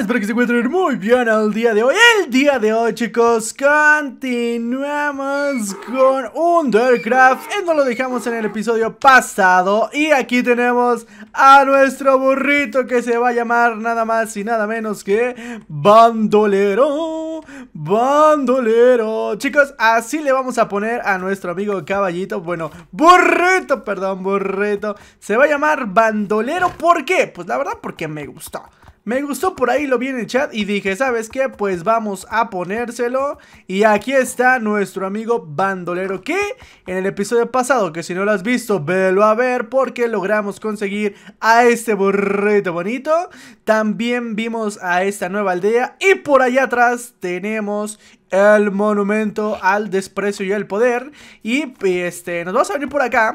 Espero que se encuentren muy bien Al día de hoy. El día de hoy, chicos, continuamos con Undercraft. Eh, no lo dejamos en el episodio pasado. Y aquí tenemos a nuestro burrito que se va a llamar nada más y nada menos que Bandolero. Bandolero. Chicos, así le vamos a poner a nuestro amigo caballito. Bueno, burrito, perdón, burrito. Se va a llamar Bandolero. ¿Por qué? Pues la verdad, porque me gustó. Me gustó por ahí, lo vi en el chat y dije, ¿sabes qué? Pues vamos a ponérselo. Y aquí está nuestro amigo bandolero que en el episodio pasado, que si no lo has visto, velo a ver porque logramos conseguir a este burrito bonito. También vimos a esta nueva aldea y por allá atrás tenemos el monumento al desprecio y al poder. Y este, nos vamos a venir por acá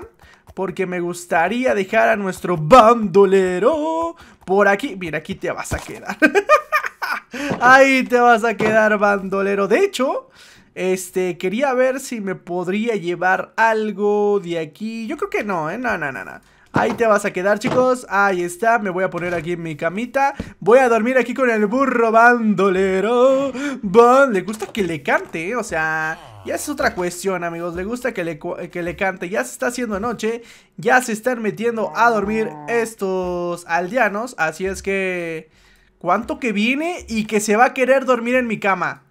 porque me gustaría dejar a nuestro bandolero por aquí, mira, aquí te vas a quedar. Ahí te vas a quedar, bandolero. De hecho, este, quería ver si me podría llevar algo de aquí. Yo creo que no, ¿eh? No, no, no, no. Ahí te vas a quedar, chicos. Ahí está. Me voy a poner aquí en mi camita. Voy a dormir aquí con el burro bandolero. Bon. Le gusta que le cante, ¿eh? O sea, ya es otra cuestión, amigos. Le gusta que le, cante. Ya se está haciendo noche. Ya se están metiendo a dormir estos aldeanos. Así es que... ¿Cuánto que viene y que se va a querer dormir en mi cama?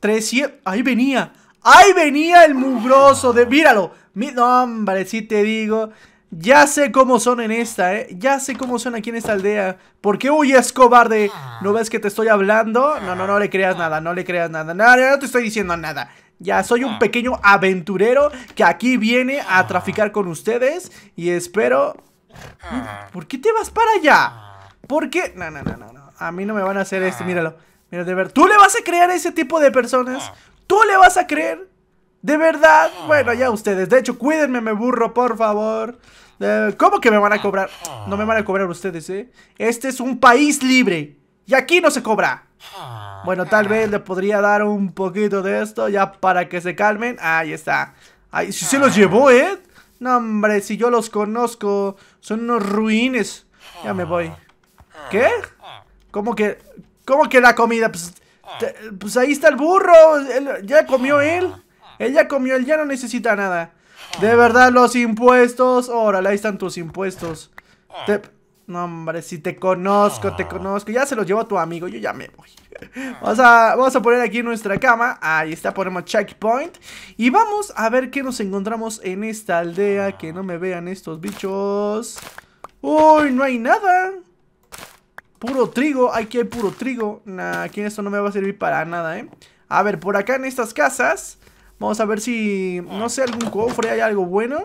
300... Ahí venía. Ahí venía el mugroso de... Míralo. Mi... No, hombre, sí te digo. Ya sé cómo son en esta, ¿eh? Ya sé cómo son aquí en esta aldea. ¿Por qué huyes, cobarde? ¿No ves que te estoy hablando? No, no, no le creas nada, no le creas nada. No, no, no te estoy diciendo nada. Ya soy un ah. pequeño aventurero que aquí viene a ah. traficar con ustedes y espero... Ah. ¿Por qué te vas para allá? ¿Por qué? No, no, no, no, no. A mí no me van a hacer esto, míralo. Mira, de ver. ¿Tú le vas a creer a ese tipo de personas? ¿Tú le vas a creer? ¿De verdad? Bueno, ya ustedes. De hecho, cuídenme, me burro, por favor. ¿Cómo que me van a cobrar? No me van a cobrar ustedes, ¿eh? Este es un país libre. Y aquí no se cobra. Ah, bueno, tal vez le podría dar un poquito de esto ya para que se calmen. Ahí está. Ahí si se los llevó, ah. ¿eh? No, hombre, si yo los conozco, son unos ruines. Ya me voy. Ah. ¿Qué? ¿Cómo que, cómo que la comida? Pues, pues ahí está el burro. ya comió él. Él ya comió, él ya no necesita nada. De verdad, los impuestos. Órale, ahí están tus impuestos. Te, no, hombre, si te conozco, te ah. conozco. Ya se los llevo a tu amigo, yo ya me voy. Vamos a, vamos a poner aquí nuestra cama. Ahí está, ponemos checkpoint. Y vamos a ver qué nos encontramos en esta aldea. Que no me vean estos bichos. Uy, no hay nada. Puro trigo, aquí hay puro trigo. Nah, aquí esto no me va a servir para nada, ¿eh? A ver, por acá en estas casas. Vamos a ver si, no sé, algún cofre, hay algo bueno.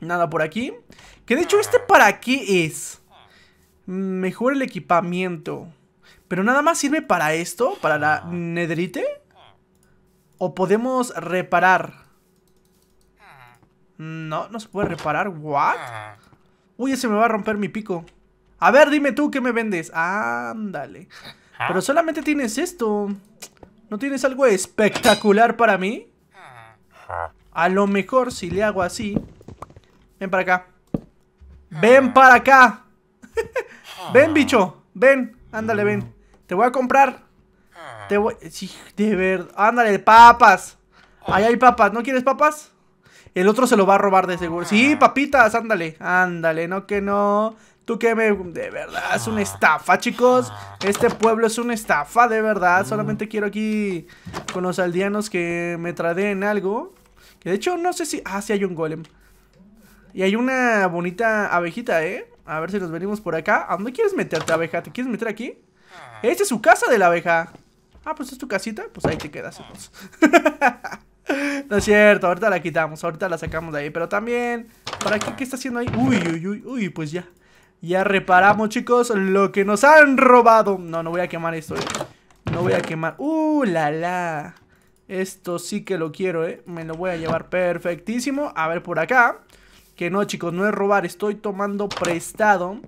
Nada por aquí. Que de hecho, ¿este para qué es? Mejor el equipamiento. Pero nada más sirve para esto, para la nedrite. O podemos reparar. No, no se puede reparar. ¿What? Uy, ese me va a romper mi pico. A ver, dime tú qué me vendes. Ándale. Pero solamente tienes esto. ¿No tienes algo espectacular para mí? A lo mejor si le hago así. Ven para acá. Ven ah. para acá. Ah. ven, bicho. Ven. Ándale, ven. Mm. Te voy a comprar. Ah. Te voy... Sí, de verdad. Ándale, papas. Ahí hay papas. ¿No quieres papas? El otro se lo va a robar de seguro. Sí, papitas, ándale. Ándale, no que no. Tú que me... De verdad, es una estafa, chicos. Este pueblo es una estafa, de verdad. Solamente mm. quiero aquí con los aldeanos que me traden algo. Que de hecho no sé si... Ah, sí hay un golem. Y hay una bonita abejita, ¿eh? A ver si nos venimos por acá. ¿A dónde quieres meterte, abeja? ¿Te quieres meter aquí? Ah. Esta es su casa de la abeja. Ah, pues es tu casita. Pues ahí te quedas. Ah. no es cierto. Ahorita la quitamos. Ahorita la sacamos de ahí. Pero también... ¿Para qué? ¿Qué está haciendo ahí? Uy, uy, uy. Uy, pues ya. Ya reparamos, chicos, lo que nos han robado. No, no voy a quemar esto, ¿eh? No voy a quemar. ¡Uh, la, la! Esto sí que lo quiero, eh. Me lo voy a llevar perfectísimo. A ver, por acá... Que no, chicos, no es robar. Estoy tomando prestado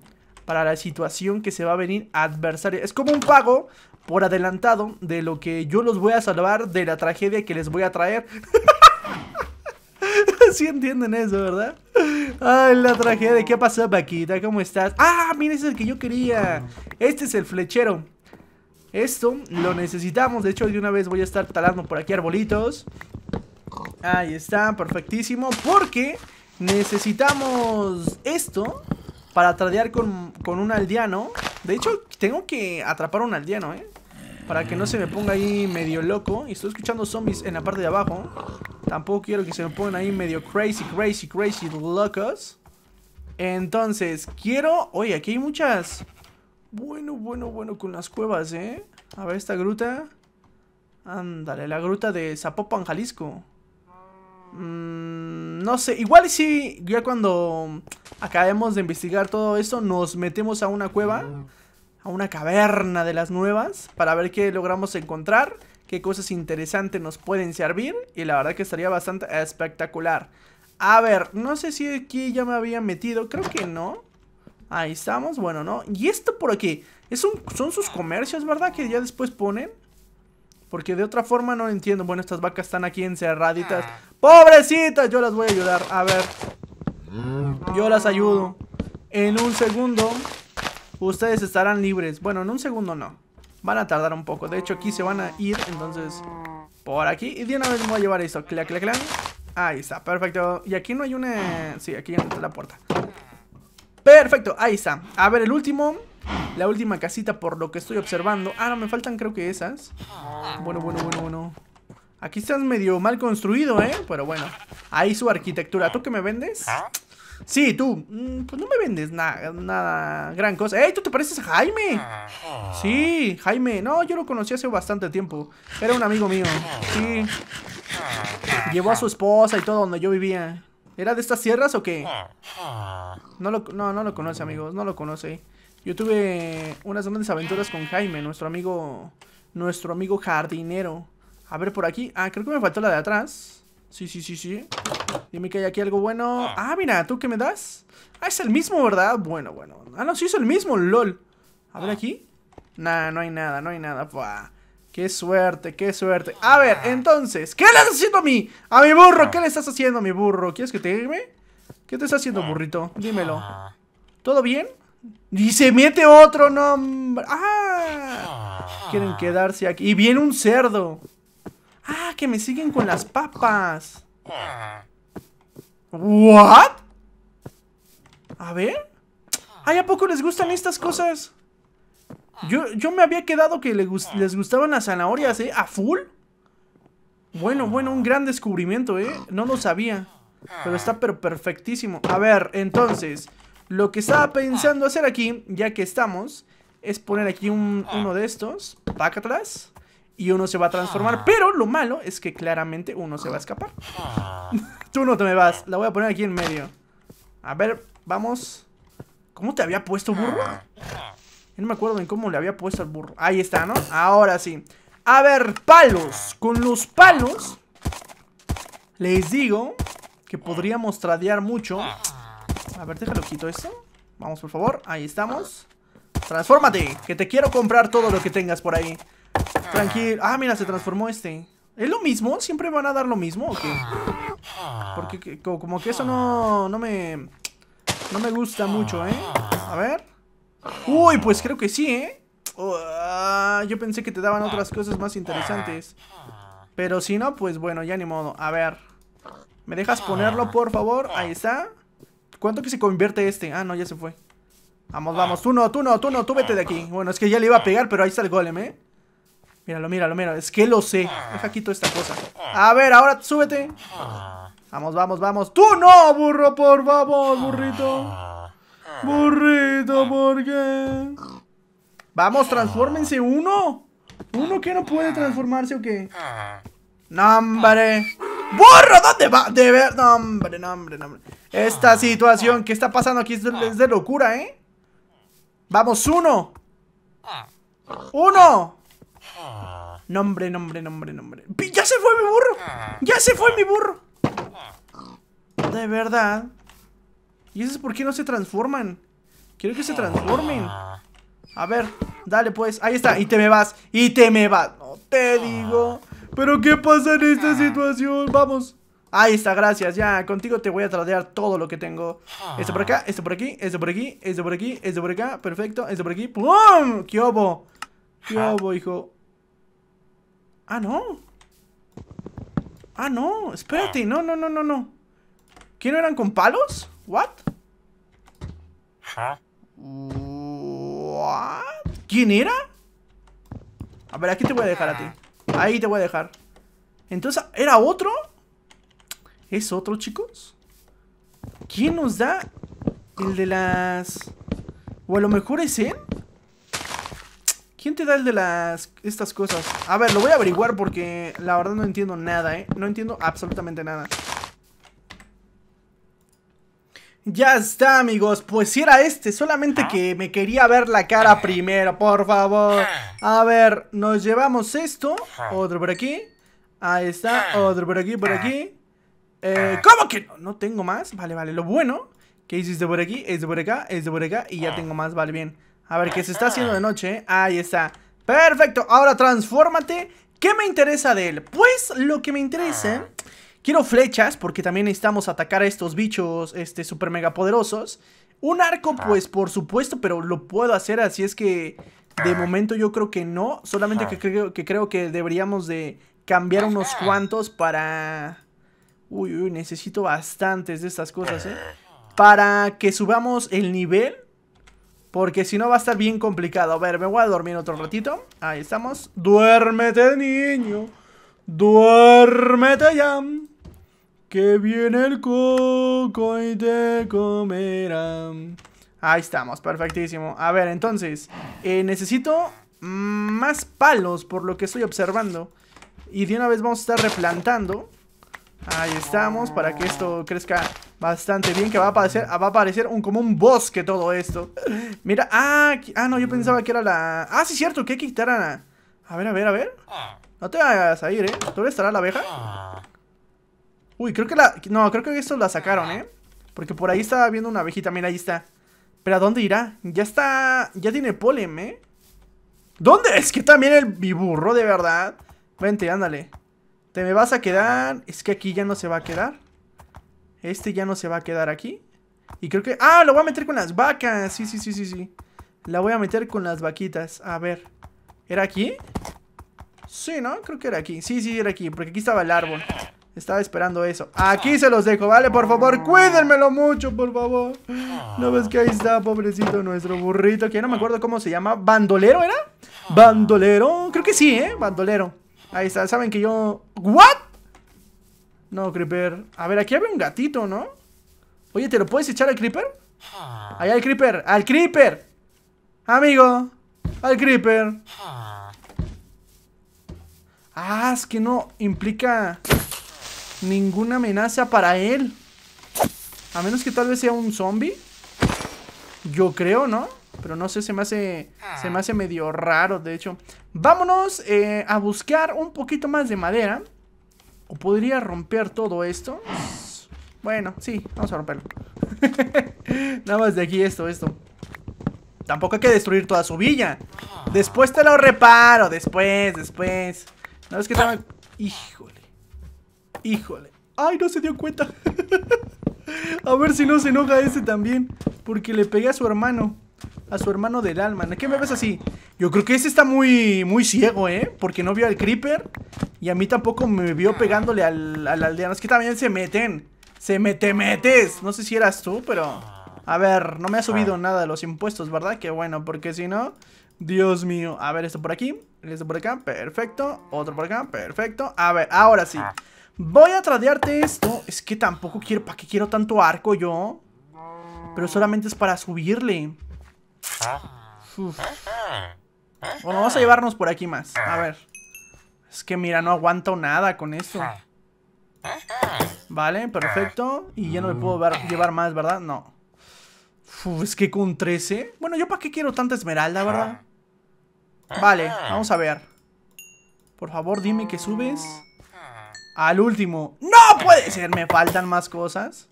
para la situación que se va a venir adversaria. Es como un pago por adelantado de lo que yo los voy a salvar de la tragedia que les voy a traer. Si entienden eso, ¿verdad? Ay, la tragedia. ¿Qué pasó, Paquita? ¿Cómo estás? ¡Ah! Mira, ese es el que yo quería. Este es el flechero. Esto lo necesitamos. De hecho, de una vez voy a estar talando por aquí arbolitos. Ahí está, perfectísimo. Porque Necesitamos esto para tradear con, un aldeano. De hecho, tengo que atrapar a un aldeano, ¿eh? Para que no se me ponga ahí medio loco. Y estoy escuchando zombies en la parte de abajo. Tampoco quiero que se me pongan ahí medio crazy, crazy, crazy locos. Entonces, quiero... Oye, aquí hay muchas... Bueno, bueno, bueno, con las cuevas, ¿eh? A ver esta gruta. Ándale, la gruta de Zapopan, Jalisco. Mm, no sé, igual si ya cuando acabemos de investigar todo esto, nos metemos a una cueva, a una caverna de las nuevas, para ver qué logramos encontrar, qué cosas interesantes nos pueden servir, y la verdad que estaría bastante espectacular. A ver, no sé si aquí ya me había metido, creo que no. Ahí estamos, bueno, no. Y esto por aquí, es un, son sus comercios, ¿verdad? Que ya después ponen. Porque de otra forma no entiendo. Bueno, estas vacas están aquí encerraditas. Ah. ¡Pobrecitas! Yo las voy a ayudar. A ver. Yo las ayudo. En un segundo, ustedes estarán libres. Bueno, en un segundo no. Van a tardar un poco. De hecho, aquí se van a ir. Entonces, por aquí. Y de una vez me voy a llevar eso. Clac, clac, clac. Ahí está, perfecto. Y aquí no hay una... Sí, aquí ya la puerta. Perfecto, ahí está. A ver, el último... La última casita por lo que estoy observando. Ah, no, me faltan creo que esas. Bueno, bueno, bueno, bueno. Aquí estás medio mal construido, ¿eh? Pero bueno, ahí su arquitectura. ¿Tú qué me vendes? Sí, tú. Mm, pues no me vendes nada, nada, gran cosa. ¡Ey, tú te pareces a Jaime! Sí, Jaime. No, yo lo conocí hace bastante tiempo. Era un amigo mío. Sí. Llevó a su esposa y todo donde yo vivía. ¿Era de estas sierras o qué? No, lo, no, no lo conoce, amigos. No lo conoce. Yo tuve unas grandes aventuras con Jaime, nuestro amigo. Nuestro amigo jardinero. A ver, por aquí. Ah, creo que me faltó la de atrás. Sí, sí, sí, sí. Dime que hay aquí algo bueno. Ah, ah mira, ¿tú qué me das? Ah, es el mismo, ¿verdad? Bueno, bueno. Ah, no, sí es el mismo, lol. A ver ah. aquí. Nah, no hay nada, no hay nada. Qué suerte, qué suerte. A ver, ah. entonces, ¿qué le estás haciendo a mí? A mi burro, ¿qué le estás haciendo a mi burro? ¿Quieres que te irme? ¿Qué te está haciendo, burrito? Dímelo. ¿Todo bien? Y se mete otro nombre. Ah, ¡Ah! Quieren quedarse aquí. Y viene un cerdo. ¡Ah! Que me siguen con las papas. Ah. ¿What? A ver. ¿Ay, a poco les gustan estas cosas? Yo, me había quedado que les, les gustaban las zanahorias, ¿eh? ¿A full? Bueno, bueno, un gran descubrimiento, ¿eh? No lo sabía. Pero está perfectísimo. A ver, entonces... Lo que estaba pensando hacer aquí, ya que estamos, es poner aquí uno de estos, para atrás, y uno se va a transformar. Ah. Pero lo malo es que claramente uno se va a escapar. Tú no te me vas, la voy a poner aquí en medio. A ver, vamos. ¿Cómo te había puesto, burro? No me acuerdo en cómo le había puesto al burro. Ahí está, ¿no? Ahora sí. A ver, palos. Con los palos, les digo que podríamos tradear mucho. A ver, déjalo quito eso. Vamos, por favor. Ahí estamos. Transfórmate, que te quiero comprar todo lo que tengas por ahí. Tranquilo. Ah, mira, se transformó este. ¿Es lo mismo? ¿Siempre van a dar lo mismo o qué? Porque como que eso no, no me... No me gusta mucho, ¿eh? A ver. Uy, pues creo que sí, ¿eh? Ah, yo pensé que te daban otras cosas más interesantes. Pero si no, pues bueno, ya ni modo. A ver. ¿Me dejas ponerlo, por favor? Ahí está. ¿Cuánto que se convierte este? Ah, no, ya se fue. Vamos, vamos. Ah. Tú no, tú no, tú no, tú vete de aquí. Ah. Bueno, es que ya le iba a ah. pegar, pero ahí está el golem, ¿eh? Míralo, míralo, míralo. Es que lo sé. Deja quito esta cosa. A ver, ahora súbete. Vamos, vamos, vamos. ¡Tú no, burro, por favor, burrito! Burrito, ¿por qué? Vamos, transfórmense uno. ¿Uno que no puede transformarse o qué? ¡Nombre! ¡Burro! ¿Dónde va? De ver. ¡Nombre, nombre, nombre! Esta situación que está pasando aquí es de, es de locura, ¿eh? ¡Vamos, uno! ¡Uno! Nombre, nombre, nombre, nombre. ¡Ya se fue mi burro! ¡Ya se fue mi burro! De verdad. ¿Y eso es por qué no se transforman? Quiero que se transformen. A ver, dale pues, ahí está, y te me vas, y te me vas. No te digo. Pero ¿qué pasa en esta ah. situación? Vamos. Ahí está, gracias, ya, contigo te voy a tradear todo lo que tengo Esto por acá, esto por aquí, esto por aquí, esto por aquí, Esto por acá, perfecto, esto por aquí ¡Pum! ¡Qué obo! ¡Qué obo, hijo! Ah, no Ah, no, espérate, ah. no, no, no, no, no ¿Qué no eran con palos? ¿What? Mm. ¿Quién era? A ver, aquí te voy a dejar a ti. Ahí te voy a dejar. Entonces, ¿era otro? ¿Es otro, chicos? ¿Quién nos da el de las... O a lo mejor es él? ¿Quién te da el de las... estas cosas? A ver, lo voy a averiguar porque la verdad no entiendo nada, ¿eh? No entiendo absolutamente nada. Ya está, amigos. Pues si era este, solamente ah. que me quería ver la cara ah. primero, por favor. Ah. A ver, nos llevamos esto. Otro por aquí. Ahí está, otro por aquí, por aquí. Eh, ¿Cómo que no? No tengo más. Vale, vale. Lo bueno que hiciste por aquí, es de por acá, es de por acá. Y ya tengo más, vale, bien. A ver, que se está haciendo de noche. Ahí está. Perfecto. Ahora transfórmate. ¿Qué me interesa de él? Pues lo que me interesa Quiero flechas porque también necesitamos atacar a estos bichos este, super mega poderosos. Un arco, pues, por supuesto, pero lo puedo hacer, así es que de ah. momento yo creo que no. Solamente que creo que, deberíamos de cambiar unos ah. cuantos para... Uy, uy, necesito bastantes de estas cosas, ¿eh? Ah. Para que subamos el nivel. Porque si no va a estar bien complicado. A ver, me voy a dormir otro ratito. Ahí estamos. Duérmete, niño. Duérmete ya. Que viene el coco y te comerán. Ahí estamos, perfectísimo. A ver, entonces, eh, necesito más palos por lo que estoy observando. Y de una vez vamos a estar replantando. Ahí estamos, para que esto crezca bastante bien, que va a aparecer, va a aparecer un, como un bosque todo esto. Mira, ah, ah no, yo pensaba que era la... Ah, sí, cierto, que hay quitar a... A ver, a ver, a ver. Ah. No te vayas a ir, ¿eh? ¿Tú estará la abeja? Ah. Uy, creo que la... No, creo que esto la sacaron, ¿eh? Porque por ahí estaba viendo una abejita. Mira, ahí está. ¿Pero a dónde irá? Ya está... Ya tiene polen, ¿eh? ¿Dónde? Es que también el biburro, de verdad. Vente, ándale. Te me vas a quedar... Es que aquí ya no se va a quedar. Este ya no se va a quedar aquí. Y creo que... ¡Ah! Lo voy a meter con las vacas. Sí, sí, sí, sí, sí. La voy a meter con las vaquitas. A ver. ¿Era aquí? Sí, ¿no? Creo que era aquí. Sí, sí, era aquí. Porque aquí estaba el árbol. Estaba esperando eso. Aquí se los dejo, ¿vale? Por favor, cuídenmelo mucho, por favor. No ves que ahí está, pobrecito nuestro burrito. Que no me acuerdo cómo se llama. ¿Bandolero era? ¿Bandolero? Creo que sí, ¿eh? Bandolero. Ahí está, saben que yo... ¿What? No, Creeper. A ver, aquí había un gatito, ¿no? Oye, ¿te lo puedes echar al Creeper? ¡Ahí al Creeper. ¡Al Creeper! Amigo. Al Creeper. Ah, es que no implica ninguna amenaza para él. A menos que tal vez sea un zombie. Yo creo, ¿no? Pero no sé, se me hace, se me ah. hace medio raro, de hecho. Vámonos eh, a buscar un poquito más de madera. ¿O podría romper todo esto? Bueno, sí, vamos a romperlo. Nada más de aquí esto, esto. Tampoco hay que destruir toda su villa. Ah. Después te lo reparo, después, después. No es que ah. estaba... Hijo. Híjole. ¡Ay, no se dio cuenta! a ver si no se enoja ese también. Porque le pegué a su hermano. A su hermano del alma. ¿Qué me ves así? Yo creo que ese está muy, muy ciego, ¿eh? Porque no vio al creeper. Y a mí tampoco me vio pegándole al, aldeano. Es que también se meten. Se mete metes. No sé si eras tú, pero... A ver, no me ha subido ah. nada los impuestos, ¿verdad? Que bueno, porque si no, Dios mío. A ver, esto por aquí. Esto por acá. Perfecto. Otro por acá. Perfecto. A ver, ahora sí. Ah. Voy a tradearte esto. Es que tampoco quiero... ¿Para qué quiero tanto arco yo? Pero solamente es para subirle. Ah. Ah. Bueno, vamos a llevarnos por aquí más. A ver. Es que mira, no aguanto nada con esto. Vale, perfecto. Y ya no me puedo llevar más, ¿verdad? No. es que con 13. Bueno, ¿yo para qué quiero tanta esmeralda, verdad? Vale, vamos a ver. Por favor, dime que subes. Al último. ¡No puede ser! Me faltan más cosas.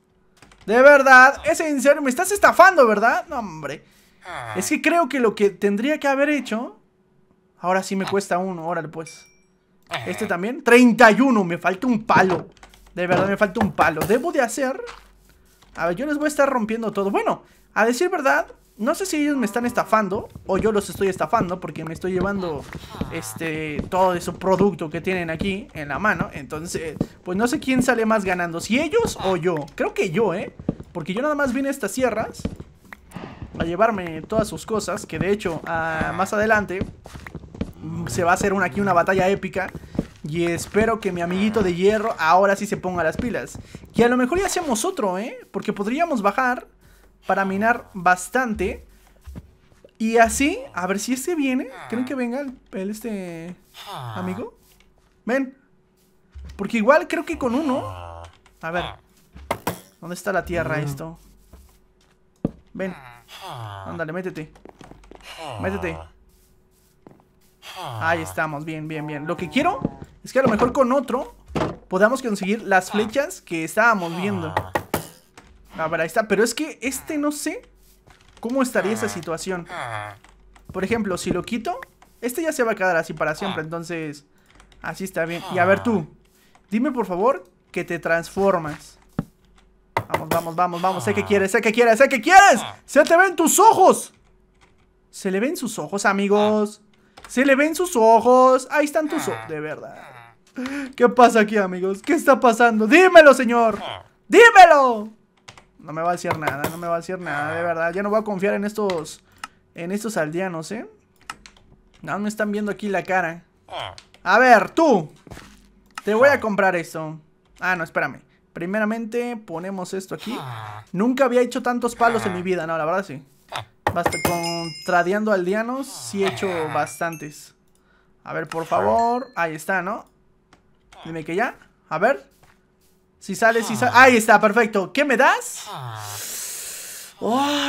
De verdad, es en serio. Me estás estafando, ¿verdad? No, hombre. Es que creo que lo que tendría que haber hecho... Ahora sí me cuesta uno. Órale, pues. Este también. 31. Me falta un palo. De verdad, me falta un palo. Debo de hacer... A ver, yo les voy a estar rompiendo todo. Bueno, a decir verdad, no sé si ellos me están estafando o yo los estoy estafando porque me estoy llevando este todo ese producto que tienen aquí en la mano. Entonces, pues no sé quién sale más ganando, si ellos o yo. Creo que yo, ¿eh? Porque yo nada más vine a estas sierras a llevarme todas sus cosas, que de hecho ah, más adelante se va a hacer una, aquí una batalla épica. Y espero que mi amiguito de hierro ahora sí se ponga las pilas. Que a lo mejor ya hacemos otro, ¿eh? Porque podríamos bajar para minar bastante. Y así, a ver si este viene. ¿Creen que venga el, este amigo? Ven. Porque igual creo que con uno... A ver. ¿Dónde está la tierra esto? Ven. Ándale, métete. Métete. Ahí estamos, bien, bien, bien. Lo que quiero es que a lo mejor con otro podamos conseguir las flechas que estábamos viendo. A ah, está. Pero es que este no sé cómo estaría esa ah. situación. Ah. Por ejemplo, si lo quito, este ya se va a quedar así para siempre. Entonces, así está bien. Y a ver tú, dime por favor que te transformas. Vamos, vamos, vamos, vamos. Sé que quieres, sé que quieres, sé que quieres. Se te ven tus ojos. Se le ven sus ojos, amigos. Se le ven sus ojos. Ahí están tus ojos. De verdad. ¿Qué pasa aquí, amigos? ¿Qué está pasando? Dímelo, señor. Dímelo. No me va a decir nada, no me va a decir nada, de ah. verdad. Ya no voy a confiar en estos. En estos aldeanos, ¿eh? No, me están viendo aquí la cara. Ah. A ver, tú. Te voy a ah. comprar esto. Ah, no, espérame. Primeramente, ponemos esto aquí. Nunca había hecho tantos palos en mi vida, no, la verdad sí. Basta contradeando aldeanos, sí he hecho bastantes. A ver, por favor. Ahí está, ¿no? Dime que ya. A ver. Si sale, si sale. Ah. Ahí está, perfecto. ¿Qué me das? Ah.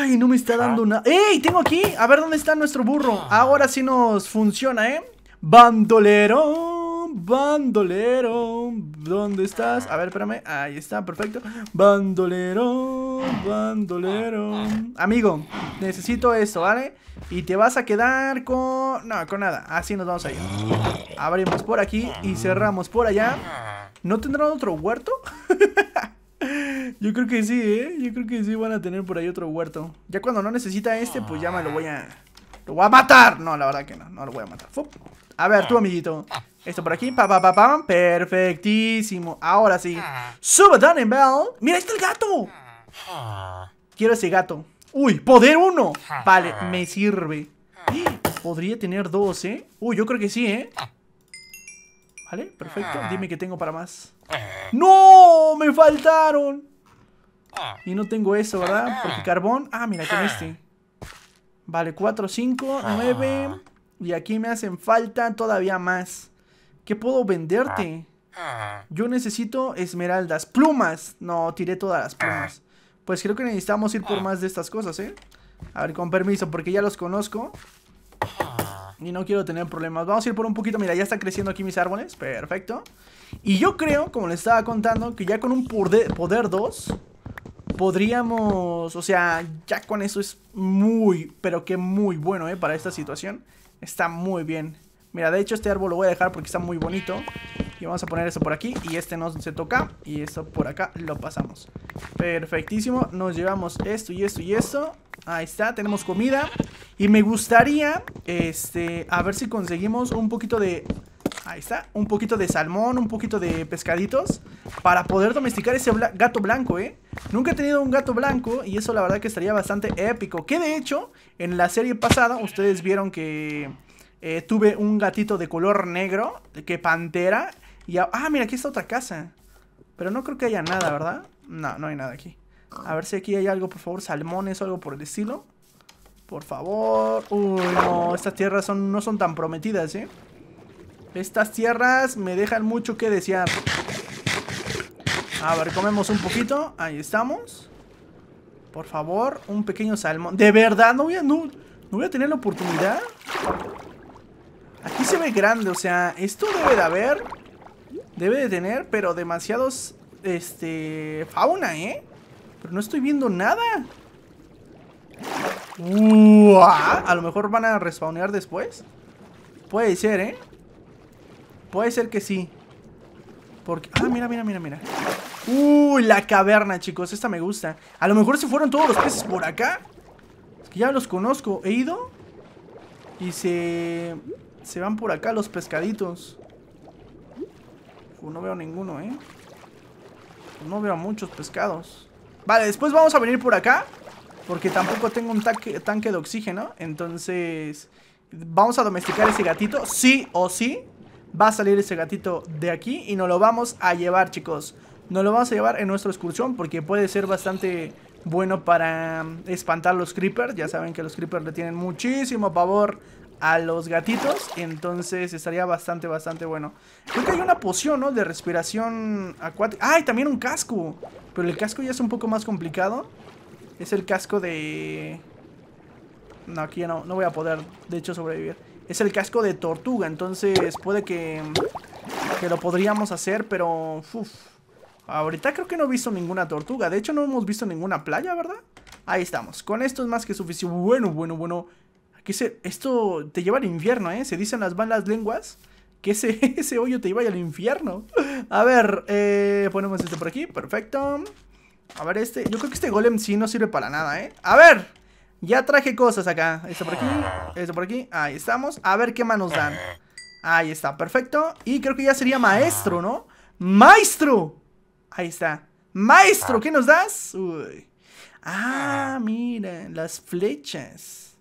Ay, no me está dando nada. ¡Ey! Tengo aquí. A ver dónde está nuestro burro. Ah. Ahora sí nos funciona, ¿eh? Bandolero bandolero, ¿dónde estás? A ver, espérame, ahí está, perfecto. Bandolero, bandolero. Amigo, necesito esto, ¿vale? Y te vas a quedar con... No, con nada, así nos vamos a ir. Abrimos por aquí y cerramos por allá. ¿No tendrán otro huerto? Yo creo que sí, ¿eh? Yo creo que sí van a tener por ahí otro huerto. Ya cuando no necesita este, pues ya me lo voy a... ¡Lo voy a matar! No, la verdad que no, no lo voy a matar. A ver, tú, amiguito. Esto por aquí, pa, pa, pa, pam, perfectísimo. Ahora sí. Ah. Suba Bell. Mira, ahí está el gato. Ah. Quiero ese gato. Uy, poder uno. Ah. Vale, me sirve. Podría tener dos, ¿eh? Uy, yo creo que sí, ¿eh? Vale, perfecto. Dime que tengo para más. ¡No! Me faltaron. Y no tengo eso, ¿verdad? Porque carbón... Ah, mira, con este. Vale, cuatro, cinco Nueve, Y aquí me hacen falta todavía más. ¿Qué puedo venderte? Ah. Ah. Yo necesito esmeraldas. ¡Plumas! No, tiré todas las ah. plumas. Pues creo que necesitamos ir por más de estas cosas, ¿eh? A ver, con permiso, porque ya los conozco. Y no quiero tener problemas. Vamos a ir por un poquito. Mira, ya están creciendo aquí mis árboles. Perfecto. Y yo creo, como les estaba contando, que ya con un poder 2 podríamos... O sea, ya con eso es muy, pero que muy bueno, ¿eh? Para esta situación. Está muy bien. Mira, de hecho este árbol lo voy a dejar porque está muy bonito Y vamos a poner eso por aquí Y este no se toca Y esto por acá lo pasamos Perfectísimo, nos llevamos esto y esto y esto Ahí está, tenemos comida Y me gustaría, este, a ver si conseguimos un poquito de... Ahí está, un poquito de salmón, un poquito de pescaditos Para poder domesticar ese gato blanco, eh Nunca he tenido un gato blanco y eso la verdad que estaría bastante épico Que de hecho, en la serie pasada ustedes vieron que eh, tuve un gatito de color negro, que pantera. Y ah, mira, aquí está otra casa. Pero no creo que haya nada, ¿verdad? No, no hay nada aquí. A ver si aquí hay algo, por favor, salmones o algo por el estilo. Por favor. Uy, no, estas tierras son, no son tan prometidas, ¿eh? Estas tierras me dejan mucho que desear. A ver, comemos un poquito. Ahí estamos. Por favor, un pequeño salmón. ¿De verdad? ¿No voy a, ¿no voy a tener la oportunidad? se ve grande, o sea, esto debe de haber... Debe de tener, pero demasiados... Este... Fauna, ¿eh? Pero no estoy viendo nada. Uah, a lo mejor van a respawnear después. Puede ser, ¿eh? Puede ser que sí. Porque... Ah, mira, mira, mira, mira. Uy, la caverna, chicos. Esta me gusta. A lo mejor se fueron todos los peces por acá. Es que ya los conozco. He ido. Y se... Se van por acá los pescaditos. no veo ninguno, ¿eh? No veo muchos pescados. Vale, después vamos a venir por acá. Porque tampoco tengo un tanque, tanque de oxígeno. Entonces, ¿vamos a domesticar ese gatito? Sí o sí. Va a salir ese gatito de aquí y nos lo vamos a llevar, chicos. Nos lo vamos a llevar en nuestra excursión porque puede ser bastante bueno para espantar los creepers. Ya saben que los creepers le tienen muchísimo pavor a los gatitos. Entonces estaría bastante, bastante bueno. Creo que hay una poción, ¿no? De respiración acuática. ¡Ah! también un casco. Pero el casco ya es un poco más complicado. Es el casco de... No, aquí ya no, no voy a poder, de hecho, sobrevivir. Es el casco de tortuga, entonces puede que, que lo podríamos hacer, pero... Uf, ahorita creo que no he visto ninguna tortuga. De hecho, no hemos visto ninguna playa, ¿verdad? Ahí estamos. Con esto es más que suficiente. Bueno, bueno, bueno que se esto te lleva al infierno, ¿eh? Se dicen las malas lenguas que ese, ese hoyo te lleva al infierno. A ver, eh, ponemos este por aquí, perfecto. A ver este, yo creo que este golem sí no sirve para nada, ¿eh? A ver, ya traje cosas acá. esto por aquí, este por aquí, ahí estamos. A ver qué más nos dan. Ahí está, perfecto. Y creo que ya sería maestro, ¿no? ¡Maestro! Ahí está. Maestro, ¿qué nos das? Uy. Ah, mira, las flechas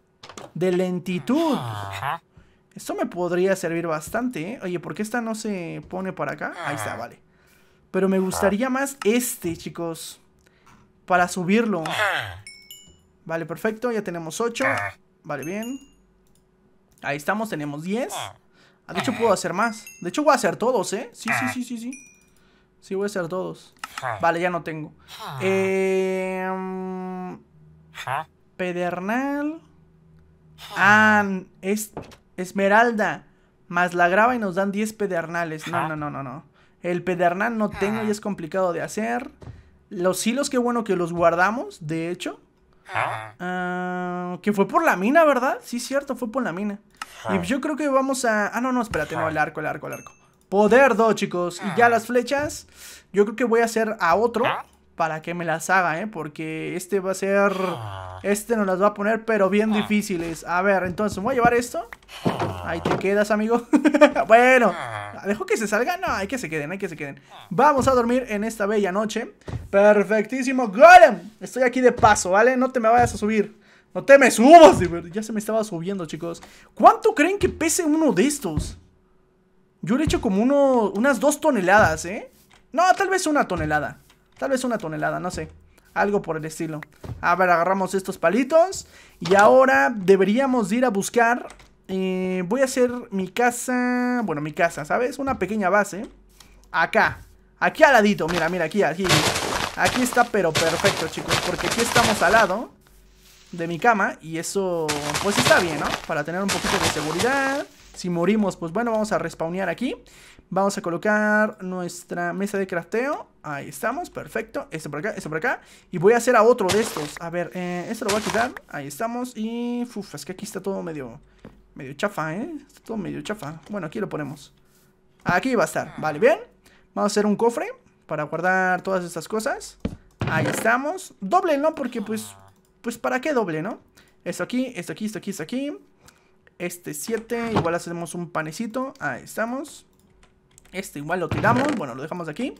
de lentitud. Esto me podría servir bastante, ¿eh? Oye, ¿por qué esta no se pone para acá? Ahí está, ah. vale. Pero me gustaría ah. más este, chicos. Para subirlo. Ah. Vale, perfecto. Ya tenemos 8. Vale, bien. Ahí estamos, tenemos 10. de hecho puedo hacer más. De hecho voy a hacer todos, ¿eh? Sí, sí, sí, sí, sí. Sí, voy a hacer todos. Vale, ya no tengo. Em, pedernal. Ah, es esmeralda. Más la grava y nos dan 10 pedernales. No, no, no, no, no. El pedernal no tengo y ah. es complicado de hacer. Los hilos, qué bueno que los guardamos, de hecho. Ah, que fue por la mina, ¿verdad? Sí, cierto, fue por la mina. Y yo creo que vamos a... Ah, no, no, espérate, no, el arco, el arco, el arco. Poder 2, chicos. Y ya ah. las flechas. Yo creo que voy a hacer a otro para que me las haga, ¿eh? Porque este va a ser... Ah. Este nos las va a poner, pero bien ah. difíciles. A ver, entonces, voy a llevar esto. Ah. Ahí te quedas, amigo. bueno, ¿dejo que se salga? No, hay que se queden, hay que se queden. Vamos a dormir en esta bella noche. Perfectísimo. Golem, estoy aquí de paso, ¿vale? No te me vayas a subir. No te me subas, ya se me estaba subiendo, chicos. ¿Cuánto creen que pese uno de estos? Yo le he hecho como uno, unas dos toneladas, ¿eh? No, tal vez una tonelada. Tal vez una tonelada, no sé. Algo por el estilo. A ver, agarramos estos palitos. Y ahora deberíamos ir a buscar... Eh, voy a hacer mi casa... Bueno, mi casa, ¿sabes? Una pequeña base. Acá. Aquí al ladito. Mira, mira, aquí, aquí. Aquí está, pero perfecto, chicos. Porque aquí estamos al lado de mi cama. Y eso, pues está bien, ¿no? Para tener un poquito de seguridad. Si morimos, pues bueno, vamos a respawnear aquí. Vamos a colocar nuestra mesa de crafteo. Ahí estamos, perfecto. Este por acá, este por acá. Y voy a hacer a otro de estos. A ver, esto eh, este lo voy a quitar. Ahí estamos. Y... Uf, es que aquí está todo medio... Medio chafa, ¿eh? Está todo medio chafa. Bueno, aquí lo ponemos. Aquí va a estar. Vale, bien. Vamos a hacer un cofre para guardar todas estas cosas. Ahí estamos. Doble, ¿no? Porque pues... Pues para qué doble, ¿no? Esto aquí, esto aquí, esto aquí, esto aquí. Este 7. Igual hacemos un panecito. Ahí estamos. Este igual lo tiramos. Bueno, lo dejamos aquí.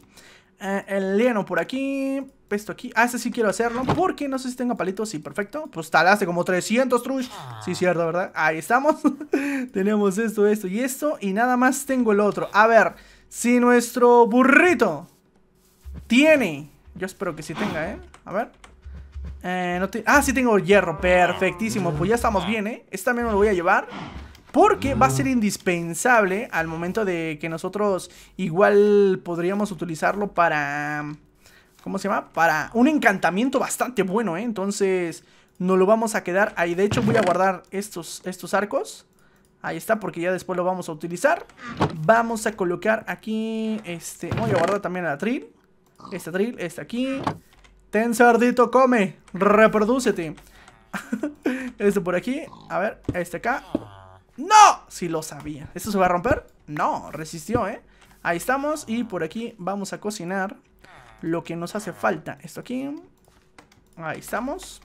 Eh, el lieno por aquí. Esto aquí. Ah, este sí quiero hacerlo. Porque no sé si tenga palitos. Sí, perfecto. Pues talaste como 300, trush. Sí, cierto, ¿verdad? Ahí estamos. Tenemos esto, esto y esto. Y nada más tengo el otro. A ver, si nuestro burrito tiene... Yo espero que sí tenga, ¿eh? A ver. Eh, no Ah, sí tengo hierro. Perfectísimo. Pues ya estamos bien, ¿eh? este también me lo voy a llevar. Porque va a ser mm. indispensable al momento de que nosotros igual podríamos utilizarlo para... ¿Cómo se llama? Para un encantamiento bastante bueno, ¿eh? Entonces, no lo vamos a quedar ahí. De hecho, voy a guardar estos, estos arcos. Ahí está, porque ya después lo vamos a utilizar. Vamos a colocar aquí... Este, voy a guardar también el atril. Este atril, está aquí. Ten cerdito, come. Reprodúcete. este por aquí. A ver, este acá. ¡No! Si lo sabía. ¿Esto se va a romper? No, resistió, ¿eh? Ahí estamos y por aquí vamos a cocinar lo que nos hace falta. Esto aquí. Ahí estamos.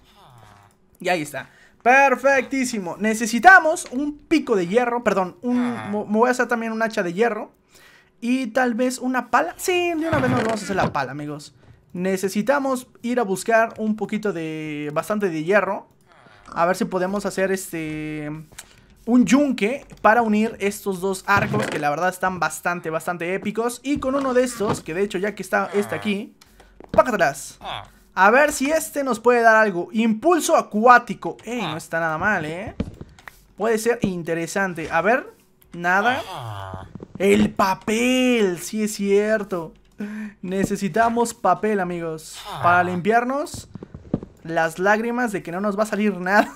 Y ahí está. Perfectísimo. Necesitamos un pico de hierro. Perdón, un, ah. me voy a hacer también un hacha de hierro. Y tal vez una pala. Sí, de una vez nos vamos a hacer la pala, amigos. Necesitamos ir a buscar un poquito de... Bastante de hierro. A ver si podemos hacer este un yunque para unir estos dos arcos que la verdad están bastante, bastante épicos. Y con uno de estos, que de hecho ya que está este aquí, para atrás. Ah. A ver si este nos puede dar algo. Impulso acuático. Ey, no ah. está nada mal, ¿eh? Puede ser interesante. A ver, nada. Ah. El papel, sí es cierto. Necesitamos papel, amigos, para limpiarnos las lágrimas de que no nos va a salir nada.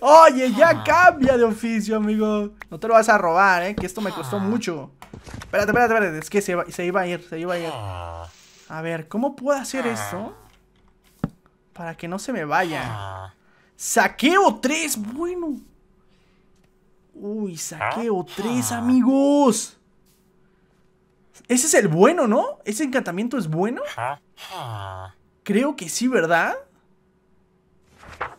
Oye, ya cambia de oficio, amigo. No te lo vas a robar, ¿eh? Que esto me costó ah. mucho. Espérate, espérate, espérate. Es que se, iba, a ir, se iba a ir. Ah. A ver, ¿cómo puedo hacer ah. esto? Para que no se me vaya. Saqueo 3, bueno. Uy, saqueo 3, amigos. Ese es el bueno, ¿no? ¿Ese encantamiento es bueno? Creo que sí, ¿verdad?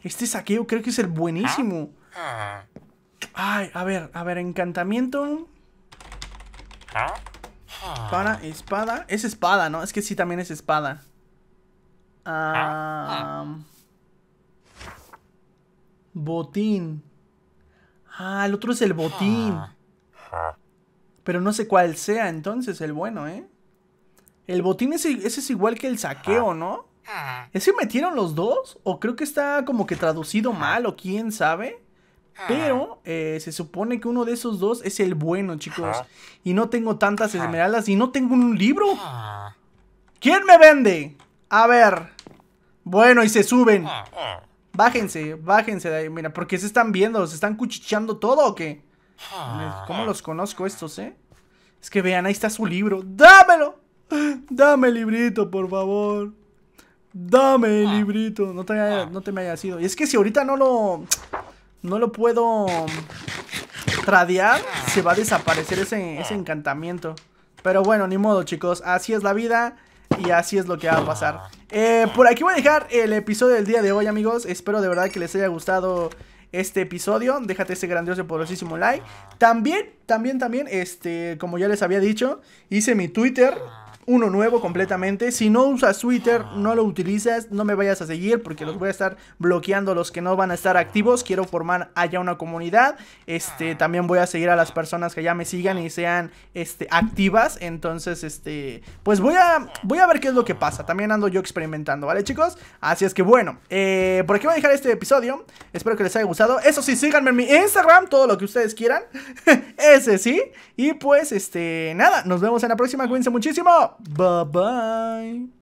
Este saqueo creo que es el buenísimo. Ah. Ay, a ver, a ver, encantamiento. Ah. Para, espada. Es espada, ¿no? Es que sí, también es espada. Ah. botín. Ah, el otro es el botín. Pero no sé cuál sea entonces el bueno, ¿eh? El botín ese es igual que el saqueo, ¿no? que ah. metieron los dos? ¿O creo que está como que traducido ah. mal o quién sabe? Ah. Pero eh, se supone que uno de esos dos es el bueno, chicos. Y no tengo tantas esmeraldas y no tengo un libro. ¿Quién me vende? A ver. Bueno, y se suben. Bájense, bájense de ahí. Mira, porque se están viendo, se están cuchicheando todo o qué. ¿Cómo los conozco estos, eh? Es que vean, ahí está su libro. ¡Dámelo! Dame el librito, por favor. Dame el ah. librito. Ah. No te, me haya sido. Y es que si ahorita no lo. No lo puedo. Tradear, se va a desaparecer ese, ese encantamiento. Pero bueno, ni modo, chicos. Así es la vida. Y así es lo que va a pasar. Eh, por aquí voy a dejar el episodio del día de hoy, amigos. Espero de verdad que les haya gustado este episodio. Déjate ese grandioso y poderosísimo like. También, también, también, este, como ya les había dicho, hice mi Twitter uno nuevo completamente. Si no usas Twitter, no lo utilizas, no me vayas a seguir porque los voy a estar bloqueando los que no van a estar activos. Quiero formar allá una comunidad. Este, también voy a seguir a las personas que ya me sigan y sean este activas. Entonces, este, pues voy a voy a ver qué es lo que pasa. También ando yo experimentando, ¿vale, chicos? Así es que bueno, eh, por aquí voy a dejar este episodio. Espero que les haya gustado. Eso sí, síganme en mi Instagram, todo lo que ustedes quieran. Ese sí. Y pues, este, nada, nos vemos en la próxima. Cuídense muchísimo. Bye bye.